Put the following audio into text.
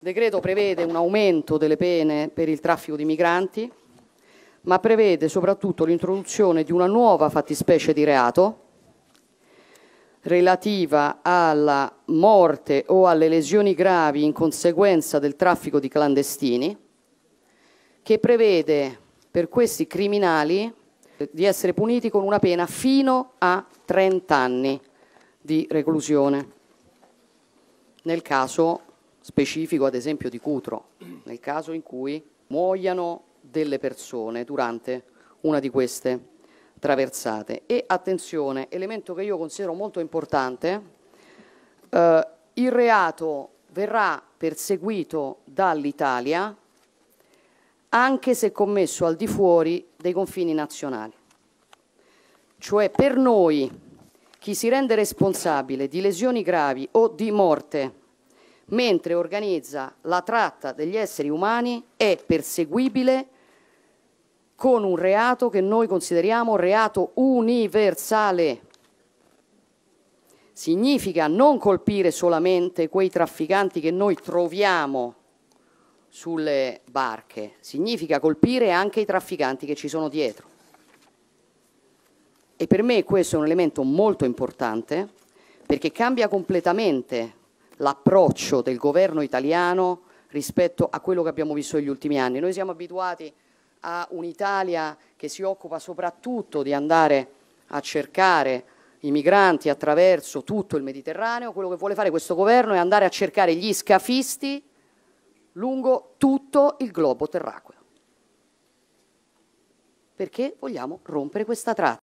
Il decreto prevede un aumento delle pene per il traffico di migranti, ma prevede soprattutto l'introduzione di una nuova fattispecie di reato relativa alla morte o alle lesioni gravi in conseguenza del traffico di clandestini, che prevede per questi criminali eh, di essere puniti con una pena fino a 30 anni di reclusione, nel caso specifico ad esempio di Cutro, nel caso in cui muoiano delle persone durante una di queste traversate. E attenzione, elemento che io considero molto importante, eh, il reato verrà perseguito dall'Italia anche se commesso al di fuori dei confini nazionali. Cioè per noi chi si rende responsabile di lesioni gravi o di morte mentre organizza la tratta degli esseri umani è perseguibile con un reato che noi consideriamo reato universale. Significa non colpire solamente quei trafficanti che noi troviamo sulle barche, significa colpire anche i trafficanti che ci sono dietro. E per me questo è un elemento molto importante perché cambia completamente l'approccio del governo italiano rispetto a quello che abbiamo visto negli ultimi anni. Noi siamo abituati a un'Italia che si occupa soprattutto di andare a cercare i migranti attraverso tutto il Mediterraneo, quello che vuole fare questo governo è andare a cercare gli scafisti lungo tutto il globo terracqueo. Perché vogliamo rompere questa tratta.